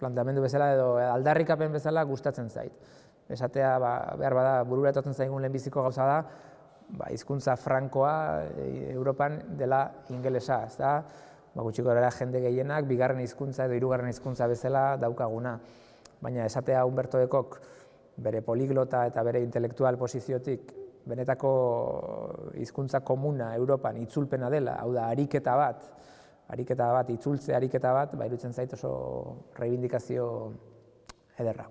planteamendu bezala edo aldarrikapen bezala gustatzen zait. Esatea ba, behar bada burura etatzen zaigun lehenbiziko gauza da, ba, izkuntza frankoa e, Europan dela ingelesa, ez da? Ba, gutxiko gara jende gehienak, bigarren hizkuntza edo hirugarren hizkuntza bezala daukaguna. Baina esatea Humberto Ekok bere poliglota eta bere intelektual posiziotik benetako hizkuntza komuna Europan itzulpena dela, hau da, ariketa bat, ariketa bat, itzultze ariketa bat, ba, irutzen zait oso reivindikazio ederra.